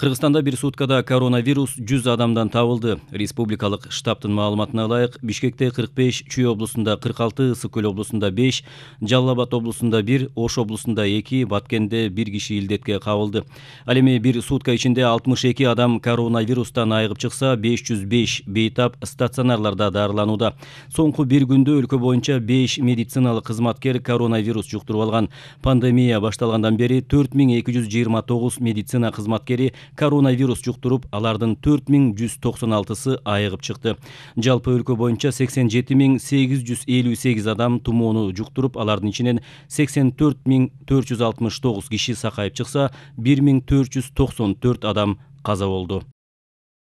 кыргызстанда бир суткада коронавирус жүз адамдан табылды республикалык штабтын маалыматына ылайык бишкекте кырк беш чүй облусунда кырк алты ысык көл облусунда беш жалал абад облусунда бир ош облусунда эки баткенде бир киши илдетке кабылды ал эми бир сутка ичинде алтымыш эки адам коронавирустан айыгып чыкса беш жүз беш бейтап стационарларда дарыланууда соңку бир күндө өлкө боюнча беш медициналык кызматкер коронавирус жуктуруп алган пандемия башталгандан бери төрт миң эки жүз жыйырма тогуз медицина кызматкери коронавирус жуктуруп алардын төрт миң жүз токсон алтысы айыгып чыкты жалпы өлкө боюнча сексен жети миң сегиз жүз элүү сегиз адам тумоону жуктуруп алардын ичинен сексен төрт миң төрт жүз алтымыш тогуз киши сакайып чыкса бир миң төрт жүз токсон төрт адам каза болду